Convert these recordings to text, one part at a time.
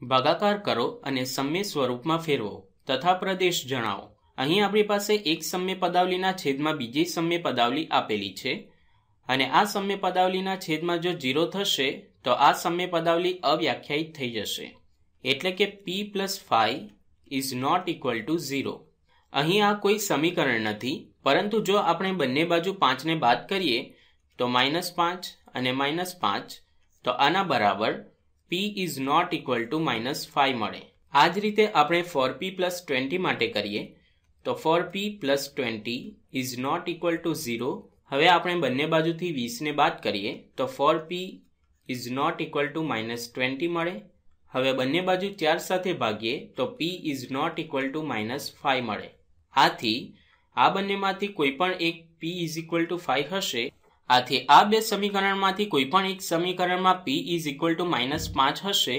ભાગાકાર કરો અને સમ્ય સ્વરૂપમાં ફેરવો તથા પ્રદેશ જણાવો અહીં આપણી પાસે એક સમ્ય પદાવલીના છેદમાં બીજી સમ્ય પદાવલી આપેલી છે અને આ સમ્ય પદાવલીના છેદમાં જો જીરો થશે તો આ સમ્ય પદાવલી અવ્યાખ્યાયિત થઈ જશે એટલે કે P plus five is not equal to zero અહીં આ કોઈ સમીકરણ નથી પરંતુ જો આપણે બંને બાજુ પાંચને બાદ કરીએ તો માઇનસ પાંચ અને માઇનસ પાંચ તો આના બરાબર P is not equal to minus five મળે આ જ રીતે આપણે ફોર પી પ્લસ ટ્વેન્ટી માટે કરીએ તો four P plus twenty is not equal to zero હવે આપણે બંને બાજુથી વીસને બાદ કરીએ તો four P is not equal to minus twenty મળે હવે બંને બાજુ ચાર સાથે ભાગીએ તો P is not equal to minus five મળે આથી આ બંનેમાંથી કોઈ પણ એક P is equal to five હશે આથી આ બે સમીકરણમાંથી કોઈ પણ એક સમીકરણમાં P is equal to minus પાંચ હશે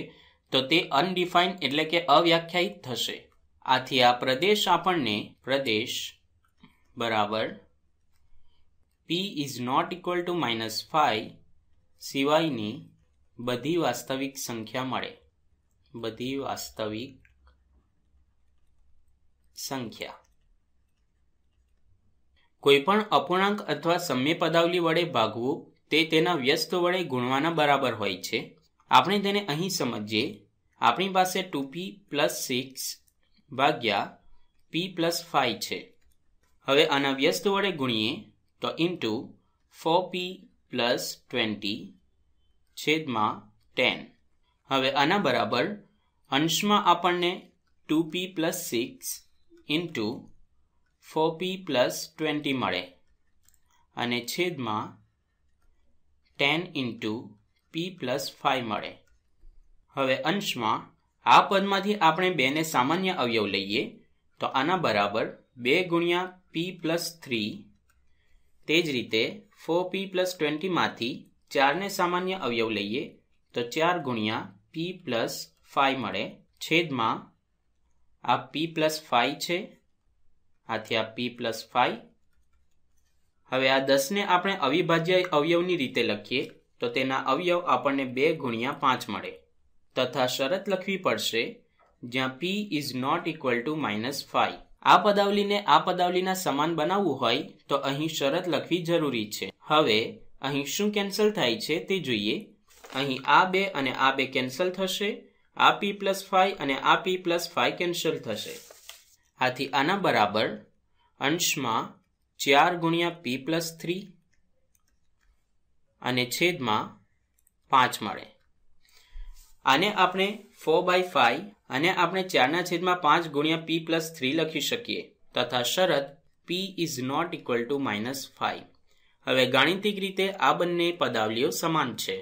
તો તે અનડિફાઇન એટલે કે અવ્યાખ્યાયિત થશે આથી આ પ્રદેશ આપણને પ્રદેશ બરાબર P is not equal to minus five સિવાયની બધી વાસ્તવિક સંખ્યા મળે બધી વાસ્તવિક સંખ્યા કોઈપણ અપૂર્ણાંક અથવા સમ્ય પદાવલી વડે ભાગવું તે તેના વ્યસ્ત વડે ગુણવાના બરાબર હોય છે આપણે તેને અહીં સમજીએ આપણી પાસે ટુ પી પ્લસ સિક્સ ભાગ્યા પી પ્લસ ફાઈવ છે હવે આના વ્યસ્ત વડે ગુણીએ તો into four P plus twenty છેદમાં ટેન હવે આના બરાબર અંશમાં આપણને two P plus six into four P plus twenty મળે અને છેદમાં ten into P plus five મળે હવે અંશમાં આ પદમાંથી આપણે બેને સામાન્ય અવયવ લઈએ તો આના બરાબર બે ગુણ્યા પી પ્લસ થ્રી તે જ રીતે ફોર પી પ્લસ ટ્વેન્ટીમાંથી ચારને સામાન્ય અવયવ લઈએ તો ચાર ગુણ્યા પી પ્લસ ફાઇવ મળે છેદમાં આ પી પ્લસ ફાઇવ છે આથી આ પી પ્લસ ફાઈવ હવે આ દસને આપણે અવિભાજ્ય અવયવની રીતે લખીએ તો તેના અવયવ આપણને બે ગુણ્યા પાંચ મળે તથા શરત લખવી પડશે જ્યાં P is not equal to minus five આ પદાવલીને આ પદાવલીના સમાન બનાવવું હોય તો અહીં શરત લખવી જરૂરી છે હવે અહીં શું કેન્સલ થાય છે તે જોઈએ અહીં આ બે અને આ બે કેન્સલ થશે આ પી પ્લસ ફાઈવ અને આ પી પ્લસ ફાઈવ કેન્સલ થશે આથી આના બરાબર અંશમાં ચાર ગુણ્યા પી પ્લસ થ્રી અને છેદમાં પાંચ મળે આને આપણે ફોર બાય ફાઈવ અને આપણે ચારના છેદમાં પાંચ ગુણ્યા પી પ્લસ થ્રી લખી શકીએ તથા શરત P is not equal to minus five હવે ગાણિતિક રીતે આ બંને પદાવલીઓ સમાન છે